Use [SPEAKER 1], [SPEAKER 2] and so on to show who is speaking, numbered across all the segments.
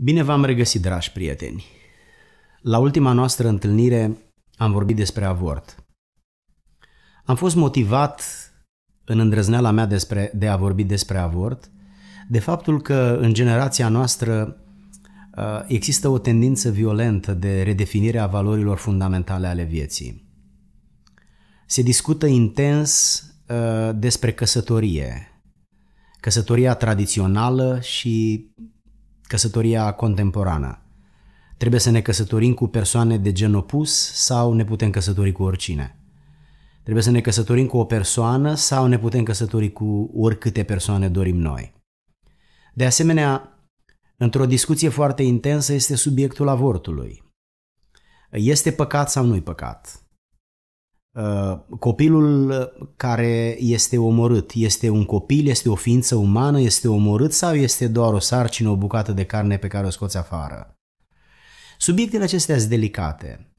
[SPEAKER 1] Bine v-am regăsit, dragi prieteni! La ultima noastră întâlnire am vorbit despre avort. Am fost motivat în îndrăzneala mea despre, de a vorbi despre avort de faptul că în generația noastră uh, există o tendință violentă de redefinire a valorilor fundamentale ale vieții. Se discută intens uh, despre căsătorie, căsătoria tradițională și căsătoria contemporană. Trebuie să ne căsătorim cu persoane de gen opus sau ne putem căsători cu oricine. Trebuie să ne căsătorim cu o persoană sau ne putem căsători cu oricâte persoane dorim noi. De asemenea, într-o discuție foarte intensă este subiectul avortului. Este păcat sau nu-i păcat? Uh, copilul care este omorât, este un copil, este o ființă umană, este omorât sau este doar o sarcină, o bucată de carne pe care o scoți afară? Subiectele acestea sunt delicate.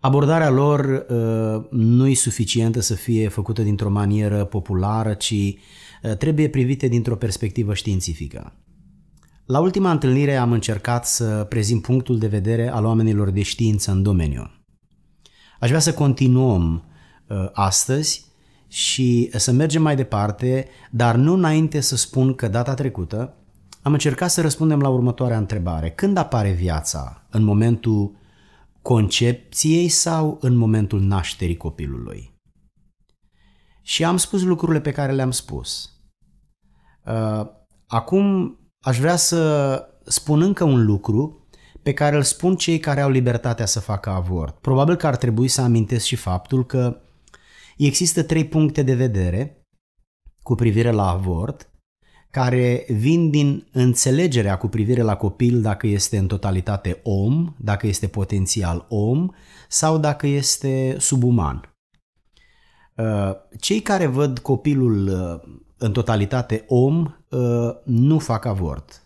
[SPEAKER 1] Abordarea lor uh, nu e suficientă să fie făcută dintr-o manieră populară, ci uh, trebuie privite dintr-o perspectivă științifică. La ultima întâlnire am încercat să prezint punctul de vedere al oamenilor de știință în domeniu. Aș vrea să continuăm uh, astăzi și să mergem mai departe, dar nu înainte să spun că data trecută am încercat să răspundem la următoarea întrebare. Când apare viața? În momentul concepției sau în momentul nașterii copilului? Și am spus lucrurile pe care le-am spus. Uh, acum aș vrea să spun încă un lucru pe care îl spun cei care au libertatea să facă avort. Probabil că ar trebui să amintesc și faptul că există trei puncte de vedere cu privire la avort care vin din înțelegerea cu privire la copil dacă este în totalitate om, dacă este potențial om sau dacă este subuman. Cei care văd copilul uh, în totalitate om uh, nu fac avort.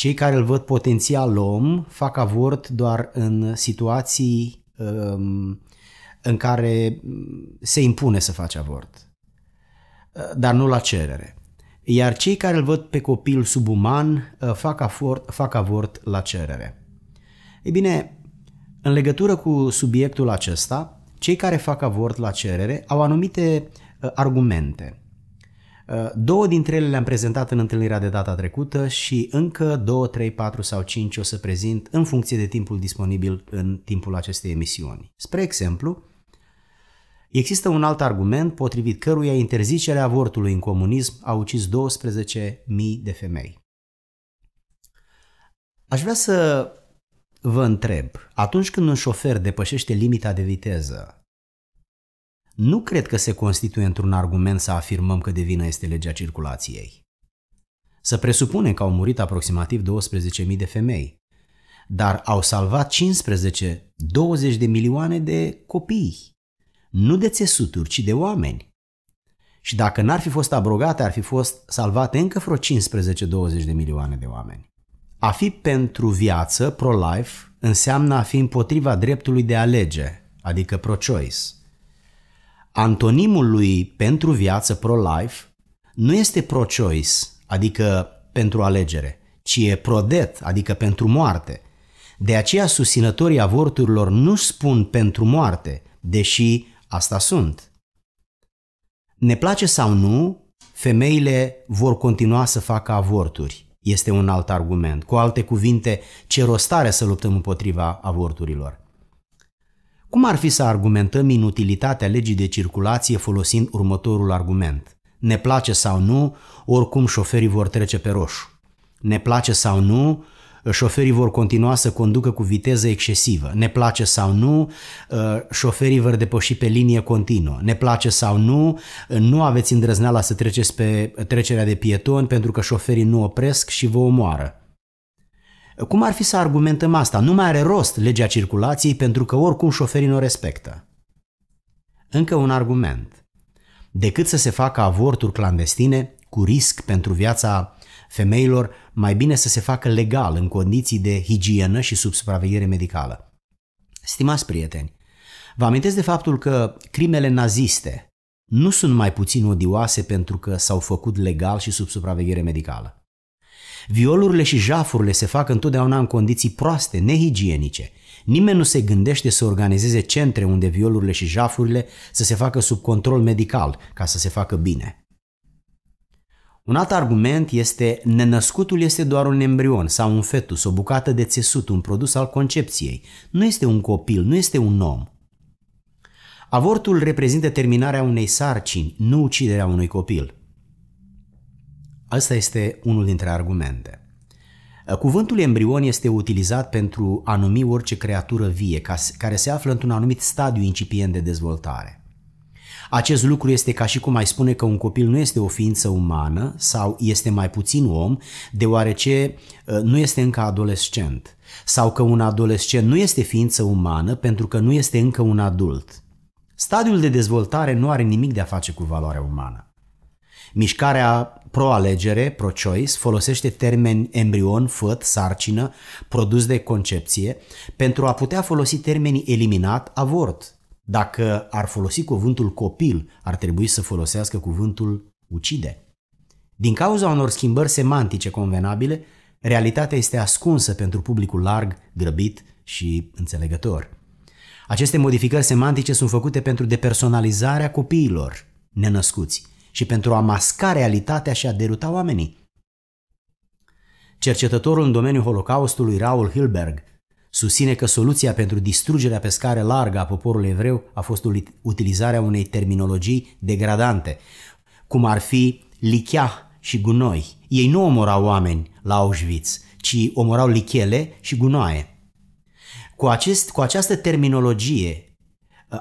[SPEAKER 1] Cei care îl văd potențial om fac avort doar în situații um, în care se impune să faci avort, uh, dar nu la cerere. Iar cei care îl văd pe copil subuman uh, fac avort, fac avort la cerere. Ei bine, în legătură cu subiectul acesta, cei care fac avort la cerere au anumite uh, argumente. Uh, două dintre ele le-am prezentat în întâlnirea de data trecută și încă 2, 3, 4 sau 5 o să prezint în funcție de timpul disponibil în timpul acestei emisiuni. Spre exemplu, există un alt argument potrivit căruia interzicerea avortului în comunism a ucis 12.000 de femei. Aș vrea să vă întreb, atunci când un șofer depășește limita de viteză, nu cred că se constituie într-un argument să afirmăm că de vină este legea circulației. Să presupunem că au murit aproximativ 12.000 de femei, dar au salvat 15-20 de milioane de copii, nu de țesuturi, ci de oameni. Și dacă n-ar fi fost abrogate, ar fi fost salvate încă vreo 15-20 de milioane de oameni. A fi pentru viață, pro-life, înseamnă a fi împotriva dreptului de alege, adică pro-choice. Antonimul lui pentru viață, pro-life, nu este pro-choice, adică pentru alegere, ci e pro-death, adică pentru moarte. De aceea susținătorii avorturilor nu spun pentru moarte, deși asta sunt. Ne place sau nu, femeile vor continua să facă avorturi. Este un alt argument. Cu alte cuvinte, ce rost să luptăm împotriva avorturilor? Cum ar fi să argumentăm inutilitatea legii de circulație folosind următorul argument? Ne place sau nu, oricum șoferii vor trece pe roșu. Ne place sau nu, șoferii vor continua să conducă cu viteză excesivă. Ne place sau nu, uh, șoferii vor depăși pe linie continuă. Ne place sau nu, uh, nu aveți îndrăzneala să treceți pe trecerea de pieton pentru că șoferii nu opresc și vă omoară. Cum ar fi să argumentăm asta? Nu mai are rost legea circulației pentru că oricum șoferii nu o respectă. Încă un argument. Decât să se facă avorturi clandestine cu risc pentru viața femeilor, mai bine să se facă legal în condiții de higienă și sub supraveghere medicală. Stimați prieteni, vă amintesc de faptul că crimele naziste nu sunt mai puțin odioase pentru că s-au făcut legal și sub supraveghere medicală. Violurile și jafurile se fac întotdeauna în condiții proaste, nehigienice. Nimeni nu se gândește să organizeze centre unde violurile și jafurile să se facă sub control medical, ca să se facă bine. Un alt argument este nenăscutul este doar un embrion sau un fetus, o bucată de țesut, un produs al concepției. Nu este un copil, nu este un om. Avortul reprezintă terminarea unei sarcini, nu uciderea unui copil. Asta este unul dintre argumente. Cuvântul embrion este utilizat pentru a numi orice creatură vie care se află într-un anumit stadiu incipient de dezvoltare. Acest lucru este ca și cum ai spune că un copil nu este o ființă umană sau este mai puțin om, deoarece uh, nu este încă adolescent, sau că un adolescent nu este ființă umană pentru că nu este încă un adult. Stadiul de dezvoltare nu are nimic de a face cu valoarea umană. Mișcarea pro-alegere, pro-choice, folosește termeni embrion, făt, sarcină, produs de concepție, pentru a putea folosi termenii eliminat, avort. Dacă ar folosi cuvântul copil, ar trebui să folosească cuvântul ucide. Din cauza unor schimbări semantice convenabile, realitatea este ascunsă pentru publicul larg, grăbit și înțelegător. Aceste modificări semantice sunt făcute pentru depersonalizarea copiilor nenăscuți, și pentru a masca realitatea și a deruta oamenii. Cercetătorul în domeniul Holocaustului Raul Hilberg susține că soluția pentru distrugerea pe scară largă a poporului evreu a fost utilizarea unei terminologii degradante, cum ar fi lichea și gunoi. Ei nu omorau oameni la Auschwitz, ci omorau lichele și gunoaie. Cu, acest, cu această terminologie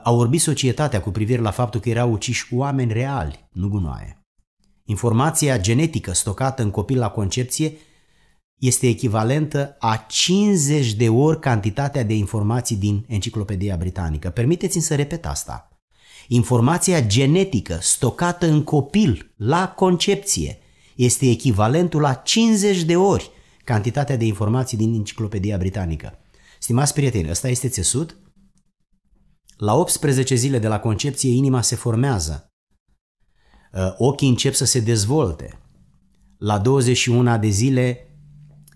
[SPEAKER 1] a orbit societatea cu privire la faptul că erau uciși oameni reali, nu gunoaie. Informația genetică stocată în copil la concepție este echivalentă a 50 de ori cantitatea de informații din Enciclopedia Britanică. Permiteți-mi să repet asta. Informația genetică stocată în copil la concepție este echivalentul la 50 de ori cantitatea de informații din Enciclopedia Britanică. Stimați prieteni, ăsta este țesut la 18 zile de la concepție, inima se formează. Uh, ochii încep să se dezvolte. La 21 de zile,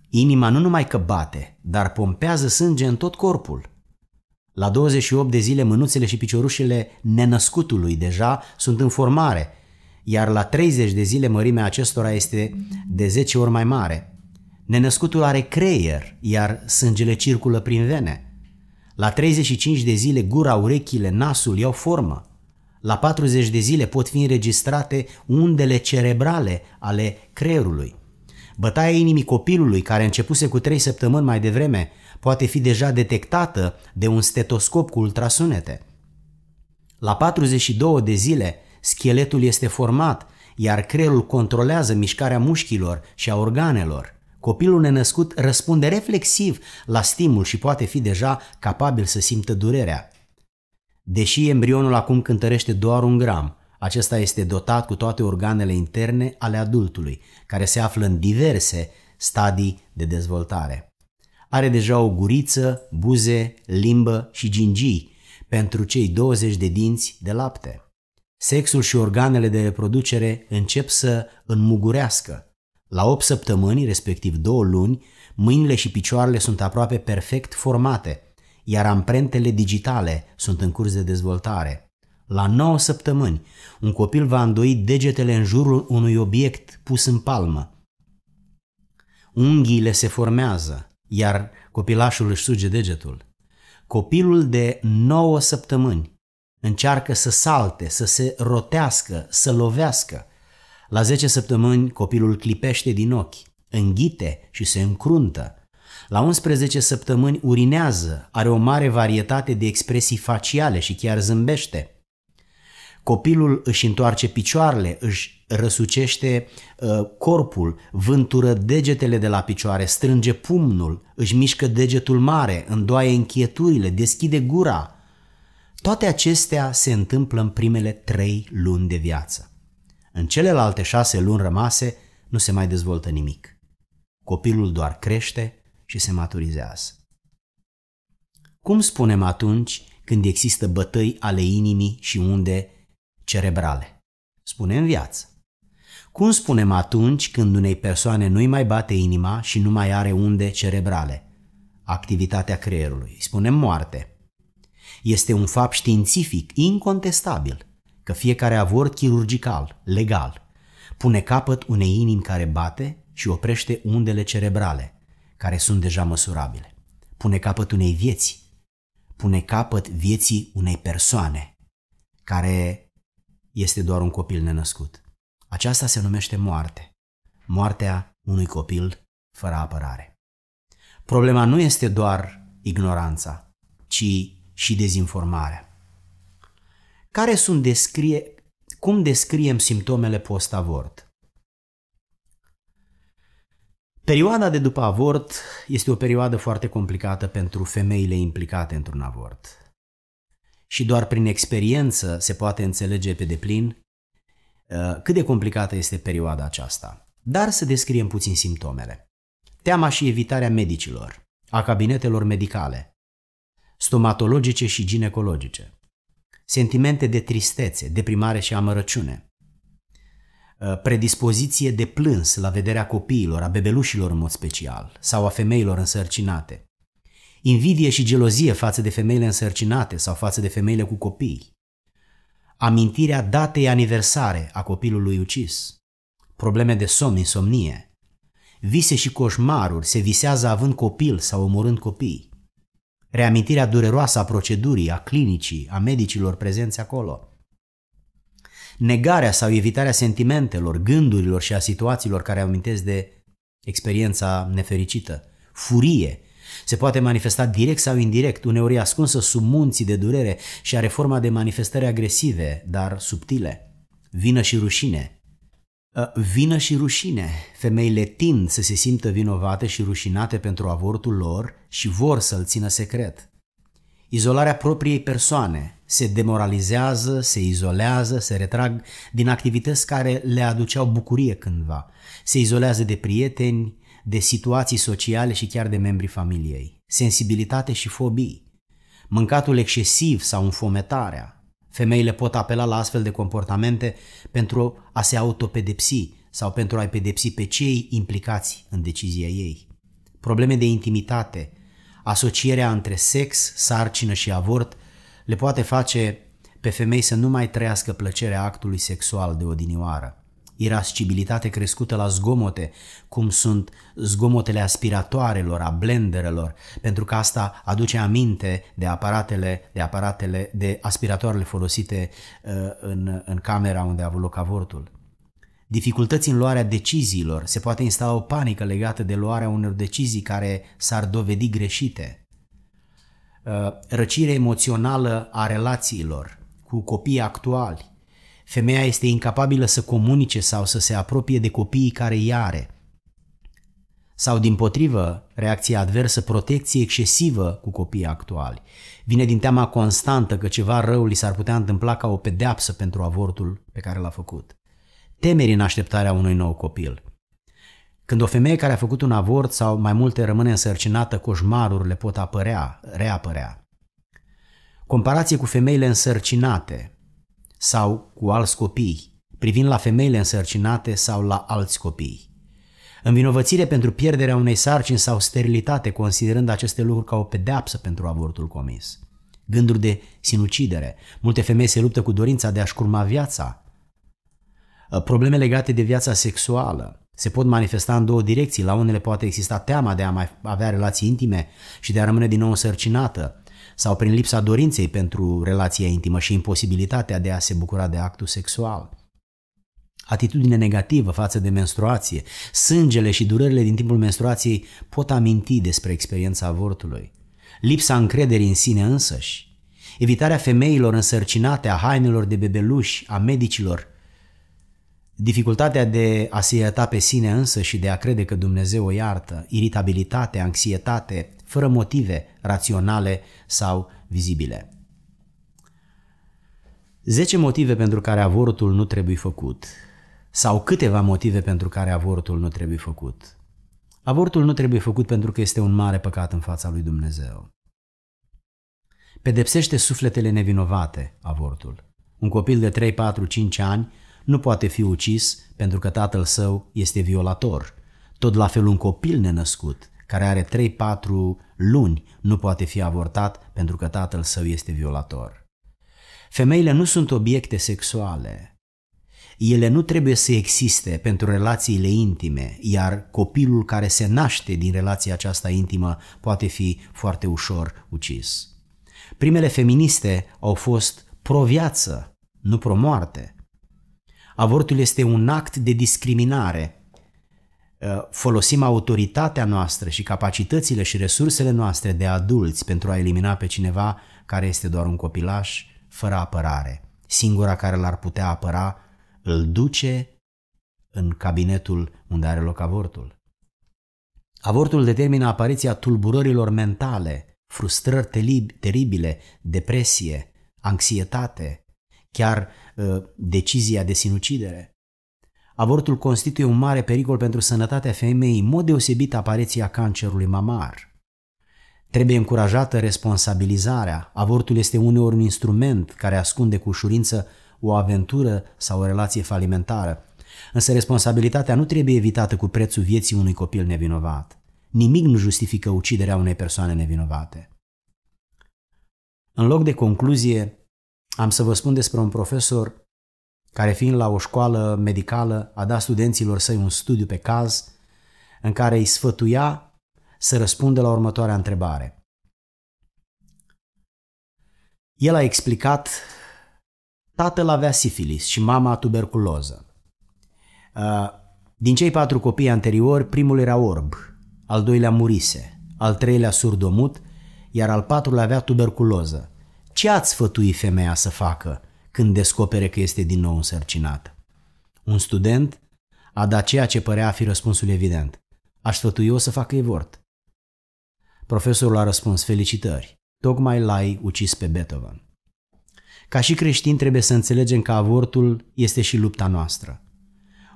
[SPEAKER 1] inima nu numai că bate, dar pompează sânge în tot corpul. La 28 de zile, mânuțele și piciorușele nenăscutului deja sunt în formare, iar la 30 de zile mărimea acestora este de 10 ori mai mare. Nenăscutul are creier, iar sângele circulă prin vene. La 35 de zile gura, urechile, nasul iau formă. La 40 de zile pot fi înregistrate undele cerebrale ale creierului. Bătaia inimii copilului, care începuse cu 3 săptămâni mai devreme, poate fi deja detectată de un stetoscop cu ultrasunete. La 42 de zile, scheletul este format, iar creierul controlează mișcarea mușchilor și a organelor. Copilul nenăscut răspunde reflexiv la stimul și poate fi deja capabil să simtă durerea. Deși embrionul acum cântărește doar un gram, acesta este dotat cu toate organele interne ale adultului, care se află în diverse stadii de dezvoltare. Are deja o guriță, buze, limbă și gingii pentru cei 20 de dinți de lapte. Sexul și organele de reproducere încep să înmugurească, la 8 săptămâni, respectiv 2 luni, mâinile și picioarele sunt aproape perfect formate, iar amprentele digitale sunt în curs de dezvoltare. La 9 săptămâni, un copil va îndoi degetele în jurul unui obiect pus în palmă. Unghiile se formează, iar copilașul își suge degetul. Copilul de 9 săptămâni încearcă să salte, să se rotească, să lovească – la 10 săptămâni copilul clipește din ochi, înghite și se încruntă. La 11 săptămâni urinează, are o mare varietate de expresii faciale și chiar zâmbește. Copilul își întoarce picioarele, își răsucește uh, corpul, vântură degetele de la picioare, strânge pumnul, își mișcă degetul mare, îndoaie închieturile, deschide gura. Toate acestea se întâmplă în primele trei luni de viață. În celelalte șase luni rămase nu se mai dezvoltă nimic. Copilul doar crește și se maturizează. Cum spunem atunci când există bătăi ale inimii și unde cerebrale? Spunem viață. Cum spunem atunci când unei persoane nu-i mai bate inima și nu mai are unde cerebrale? Activitatea creierului. Spunem moarte. Este un fapt științific incontestabil – că fiecare avort chirurgical, legal, pune capăt unei inimi care bate și oprește undele cerebrale, care sunt deja măsurabile. Pune capăt unei vieți. Pune capăt vieții unei persoane, care este doar un copil nenăscut. Aceasta se numește moarte. Moartea unui copil fără apărare. Problema nu este doar ignoranța, ci și dezinformarea. Care sunt descrie, cum descriem simptomele post-avort? Perioada de după avort este o perioadă foarte complicată pentru femeile implicate într-un avort. Și doar prin experiență se poate înțelege pe deplin uh, cât de complicată este perioada aceasta. Dar să descriem puțin simptomele. Teama și evitarea medicilor, a cabinetelor medicale, stomatologice și ginecologice, sentimente de tristețe, deprimare și amărăciune, uh, predispoziție de plâns la vederea copiilor, a bebelușilor în mod special, sau a femeilor însărcinate, invidie și gelozie față de femeile însărcinate sau față de femeile cu copii, amintirea datei aniversare a copilului ucis, probleme de somn, insomnie, vise și coșmaruri se visează având copil sau omorând copii, reamintirea dureroasă a procedurii, a clinicii, a medicilor prezenți acolo. Negarea sau evitarea sentimentelor, gândurilor și a situațiilor care amintesc de experiența nefericită. Furie. Se poate manifesta direct sau indirect, uneori ascunsă sub munții de durere și are forma de manifestări agresive, dar subtile. Vină și rușine. Uh, vină și rușine. Femeile tind să se simtă vinovate și rușinate pentru avortul lor, și vor să-l țină secret. Izolarea propriei persoane se demoralizează, se izolează, se retrag din activități care le aduceau bucurie cândva. Se izolează de prieteni, de situații sociale și chiar de membrii familiei. Sensibilitate și fobii. Mâncatul excesiv sau înfometarea. Femeile pot apela la astfel de comportamente pentru a se autopedepsi sau pentru a-i pedepsi pe cei implicați în decizia ei. Probleme de intimitate, asocierea între sex, sarcină și avort le poate face pe femei să nu mai trăiască plăcerea actului sexual de odinioară. Irascibilitate crescută la zgomote, cum sunt zgomotele aspiratoarelor, a blenderelor, pentru că asta aduce aminte de aparatele, de aparatele, de aspiratoarele folosite uh, în, în camera unde a avut loc avortul dificultăți în luarea deciziilor, se poate instala o panică legată de luarea unor decizii care s-ar dovedi greșite, uh, răcire emoțională a relațiilor cu copiii actuali, femeia este incapabilă să comunice sau să se apropie de copiii care i are, sau din potrivă, reacția adversă, protecție excesivă cu copiii actuali. Vine din teama constantă că ceva rău li s-ar putea întâmpla ca o pedeapsă pentru avortul pe care l-a făcut temeri în așteptarea unui nou copil. Când o femeie care a făcut un avort sau mai multe rămâne însărcinată, coșmarurile pot apărea, reapărea. Comparație cu femeile însărcinate sau cu alți copii, privind la femeile însărcinate sau la alți copii. Învinovățire pentru pierderea unei sarcini sau sterilitate, considerând aceste lucruri ca o pedeapsă pentru avortul comis. Gânduri de sinucidere. Multe femei se luptă cu dorința de a-și curma viața, Uh, probleme legate de viața sexuală se pot manifesta în două direcții. La unele poate exista teama de a mai avea relații intime și de a rămâne din nou însărcinată sau prin lipsa dorinței pentru relația intimă și imposibilitatea de a se bucura de actul sexual. Atitudine negativă față de menstruație, sângele și durerile din timpul menstruației pot aminti despre experiența avortului. Lipsa încrederii în sine însăși, evitarea femeilor însărcinate, a hainelor de bebeluși, a medicilor, Dificultatea de a se ierta pe sine însă și de a crede că Dumnezeu o iartă, iritabilitate, anxietate, fără motive raționale sau vizibile. 10 motive pentru care avortul nu trebuie făcut sau câteva motive pentru care avortul nu trebuie făcut. Avortul nu trebuie făcut pentru că este un mare păcat în fața lui Dumnezeu. Pedepsește sufletele nevinovate, avortul. Un copil de 3, 4, 5 ani nu poate fi ucis pentru că tatăl său este violator. Tot la fel un copil nenăscut, care are 3-4 luni, nu poate fi avortat pentru că tatăl său este violator. Femeile nu sunt obiecte sexuale. Ele nu trebuie să existe pentru relațiile intime, iar copilul care se naște din relația aceasta intimă poate fi foarte ușor ucis. Primele feministe au fost pro-viață, nu pro-moarte. Avortul este un act de discriminare. Uh, folosim autoritatea noastră și capacitățile și resursele noastre de adulți pentru a elimina pe cineva care este doar un copilaș fără apărare. Singura care l-ar putea apăra îl duce în cabinetul unde are loc avortul. Avortul determină apariția tulburărilor mentale, frustrări teribile, depresie, anxietate, chiar ă, decizia de sinucidere. Avortul constituie un mare pericol pentru sănătatea femeii, în mod deosebit apariția cancerului mamar. Trebuie încurajată responsabilizarea. Avortul este uneori un instrument care ascunde cu ușurință o aventură sau o relație falimentară. Însă responsabilitatea nu trebuie evitată cu prețul vieții unui copil nevinovat. Nimic nu justifică uciderea unei persoane nevinovate. În loc de concluzie, am să vă spun despre un profesor care fiind la o școală medicală a dat studenților săi un studiu pe caz în care îi sfătuia să răspundă la următoarea întrebare. El a explicat tatăl avea sifilis și mama tuberculoză. Uh, din cei patru copii anteriori, primul era orb, al doilea murise, al treilea surdomut, iar al patrulea avea tuberculoză. Ce ați sfătui femeia să facă când descopere că este din nou însărcinată? Un student a dat ceea ce părea a fi răspunsul evident. Aș sfătui eu să facă evort. Profesorul a răspuns, felicitări, tocmai l-ai ucis pe Beethoven. Ca și creștini trebuie să înțelegem că avortul este și lupta noastră.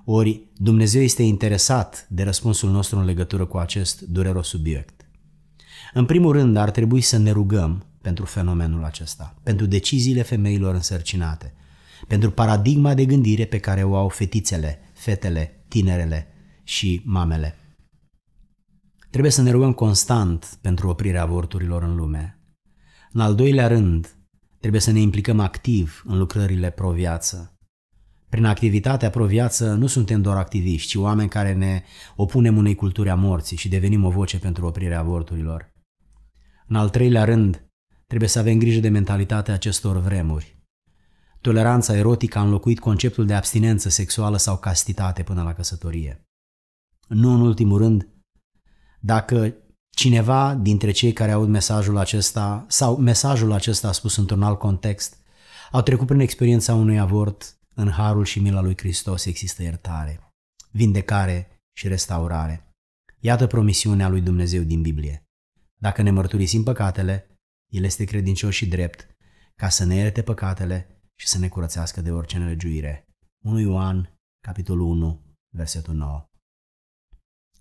[SPEAKER 1] Ori Dumnezeu este interesat de răspunsul nostru în legătură cu acest dureros subiect. În primul rând ar trebui să ne rugăm pentru fenomenul acesta, pentru deciziile femeilor însărcinate, pentru paradigma de gândire pe care o au fetițele, fetele, tinerele și mamele. Trebuie să ne rugăm constant pentru oprirea avorturilor în lume. În al doilea rând, trebuie să ne implicăm activ în lucrările pro-viață. Prin activitatea pro-viață nu suntem doar activiști, ci oameni care ne opunem unei culturi a morții și devenim o voce pentru oprirea avorturilor. În al treilea rând, Trebuie să avem grijă de mentalitatea acestor vremuri. Toleranța erotică a înlocuit conceptul de abstinență sexuală sau castitate până la căsătorie. Nu în ultimul rând, dacă cineva dintre cei care aud mesajul acesta sau mesajul acesta spus într-un alt context au trecut prin experiența unui avort în harul și mila lui Hristos există iertare, vindecare și restaurare. Iată promisiunea lui Dumnezeu din Biblie. Dacă ne mărturisim păcatele, el este credincios și drept, ca să ne ierte păcatele și să ne curățească de orice nelegiuire. 1 Ioan, capitolul 1, versetul 9.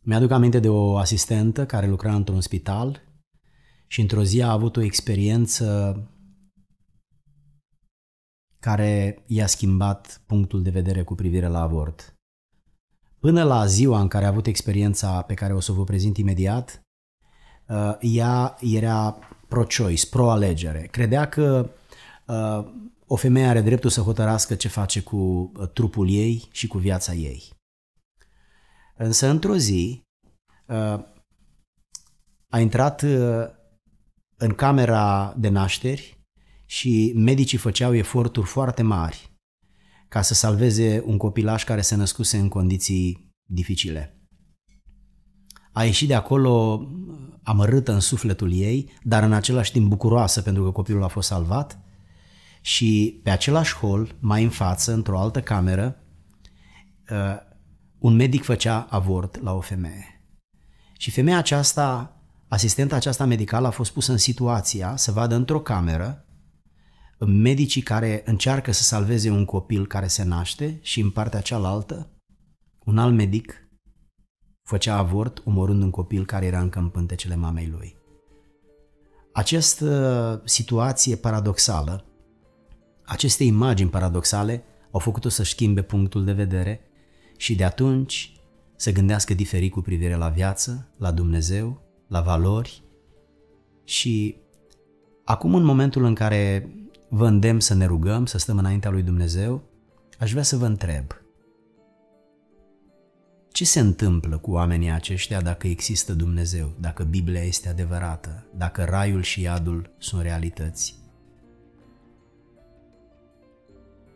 [SPEAKER 1] Mi-aduc aminte de o asistentă care lucra într-un spital și într-o zi a avut o experiență care i-a schimbat punctul de vedere cu privire la avort. Până la ziua în care a avut experiența pe care o să vă prezint imediat, uh, ea era pro-choice, pro-alegere. Credea că uh, o femeie are dreptul să hotărască ce face cu uh, trupul ei și cu viața ei. Însă într-o zi uh, a intrat uh, în camera de nașteri și medicii făceau eforturi foarte mari ca să salveze un copilaș care se născuse în condiții dificile a ieșit de acolo amărâtă în sufletul ei, dar în același timp bucuroasă pentru că copilul a fost salvat. Și pe același hol, mai în față, într-o altă cameră, uh, un medic făcea avort la o femeie. Și femeia aceasta, asistenta aceasta medicală a fost pusă în situația să vadă într-o cameră medicii care încearcă să salveze un copil care se naște și în partea cealaltă un alt medic făcea avort omorând un copil care era încă în pântecele mamei lui. Această uh, situație paradoxală, aceste imagini paradoxale au făcut-o să schimbe punctul de vedere și de atunci să gândească diferit cu privire la viață, la Dumnezeu, la valori și acum în momentul în care vă îndemn să ne rugăm, să stăm înaintea lui Dumnezeu, aș vrea să vă întreb – ce se întâmplă cu oamenii aceștia dacă există Dumnezeu, dacă Biblia este adevărată, dacă raiul și iadul sunt realități?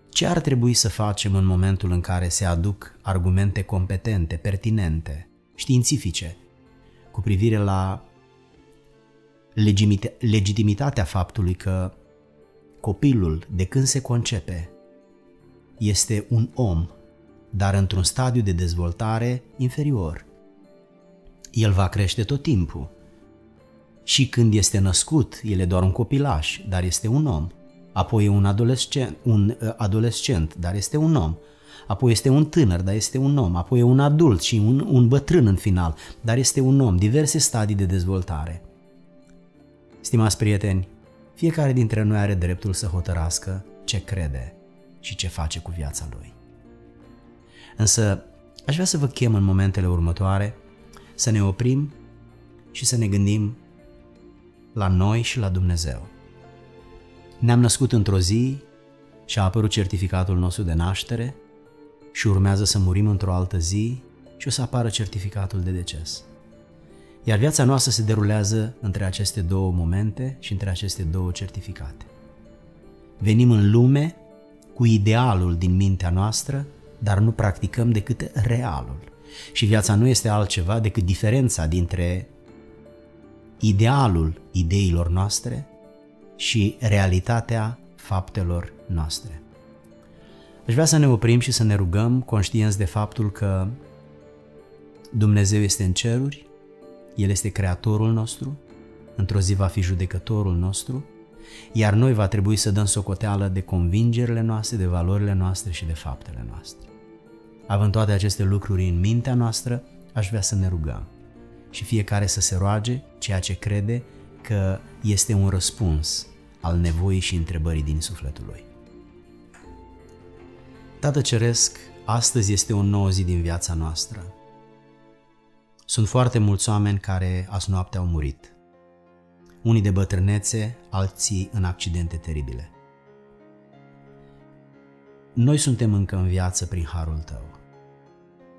[SPEAKER 1] Ce ar trebui să facem în momentul în care se aduc argumente competente, pertinente, științifice, cu privire la legitimitatea faptului că copilul, de când se concepe, este un om dar într-un stadiu de dezvoltare inferior. El va crește tot timpul. Și când este născut, el e doar un copilaș, dar este un om. Apoi e un adolescent, un uh, adolescent, dar este un om. Apoi este un tânăr, dar este un om. Apoi e un adult și un, un bătrân în final, dar este un om. Diverse stadii de dezvoltare. Stimați prieteni, fiecare dintre noi are dreptul să hotărască ce crede și ce face cu viața lui. Însă aș vrea să vă chem în momentele următoare să ne oprim și să ne gândim la noi și la Dumnezeu. Ne-am născut într-o zi și a apărut certificatul nostru de naștere și urmează să murim într-o altă zi și o să apară certificatul de deces. Iar viața noastră se derulează între aceste două momente și între aceste două certificate. Venim în lume cu idealul din mintea noastră dar nu practicăm decât realul. Și viața nu este altceva decât diferența dintre idealul ideilor noastre și realitatea faptelor noastre. Aș vrea să ne oprim și să ne rugăm conștienți de faptul că Dumnezeu este în ceruri, El este creatorul nostru, într-o zi va fi judecătorul nostru, iar noi va trebui să dăm socoteală de convingerile noastre, de valorile noastre și de faptele noastre. Având toate aceste lucruri în mintea noastră, aș vrea să ne rugăm și fiecare să se roage ceea ce crede că este un răspuns al nevoii și întrebării din sufletul lui. Tată Ceresc, astăzi este o nouă zi din viața noastră. Sunt foarte mulți oameni care azi noapte au murit. Unii de bătrânețe, alții în accidente teribile. Noi suntem încă în viață prin harul tău.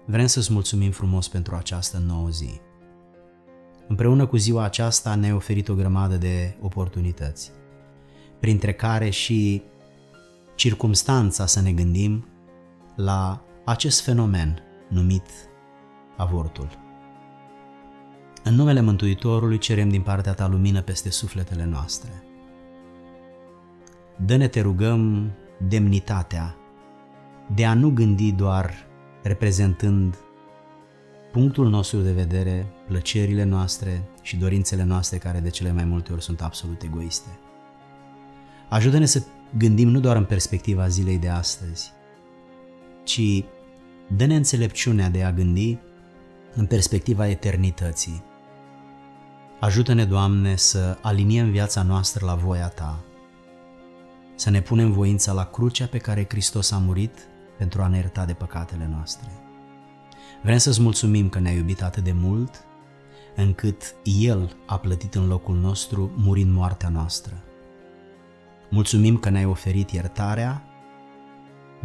[SPEAKER 1] Vrem să-ți mulțumim frumos pentru această nouă zi. Împreună cu ziua aceasta ne-ai oferit o grămadă de oportunități, printre care și circumstanța să ne gândim la acest fenomen numit avortul. În numele Mântuitorului cerem din partea ta lumină peste sufletele noastre. Dă-ne, te rugăm, demnitatea de a nu gândi doar reprezentând punctul nostru de vedere, plăcerile noastre și dorințele noastre care de cele mai multe ori sunt absolut egoiste. Ajută-ne să gândim nu doar în perspectiva zilei de astăzi, ci dă-ne înțelepciunea de a gândi în perspectiva eternității. Ajută-ne, Doamne, să aliniem viața noastră la voia Ta, să ne punem voința la crucea pe care Hristos a murit pentru a ne ierta de păcatele noastre. Vrem să-ți mulțumim că ne-ai iubit atât de mult, încât El a plătit în locul nostru, murind moartea noastră. Mulțumim că ne-ai oferit iertarea,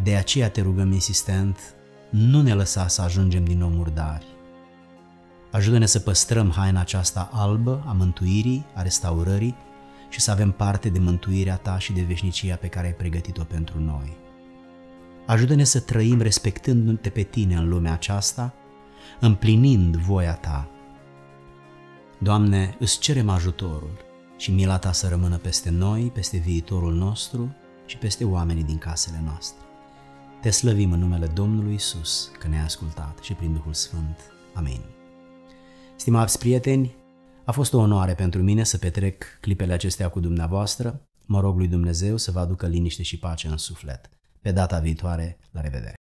[SPEAKER 1] de aceea te rugăm insistent, nu ne lăsa să ajungem din nou murdari. Ajută-ne să păstrăm haina aceasta albă a mântuirii, a restaurării și să avem parte de mântuirea ta și de veșnicia pe care ai pregătit-o pentru noi. Ajută-ne să trăim respectându-te pe tine în lumea aceasta, împlinind voia ta. Doamne, îți cerem ajutorul și mila ta să rămână peste noi, peste viitorul nostru și peste oamenii din casele noastre. Te slăvim în numele Domnului Isus că ne-ai ascultat și prin Duhul Sfânt. Amin. Stimați prieteni, a fost o onoare pentru mine să petrec clipele acestea cu dumneavoastră. Mă rog lui Dumnezeu să vă aducă liniște și pace în suflet. Pe data viitoare, la revedere!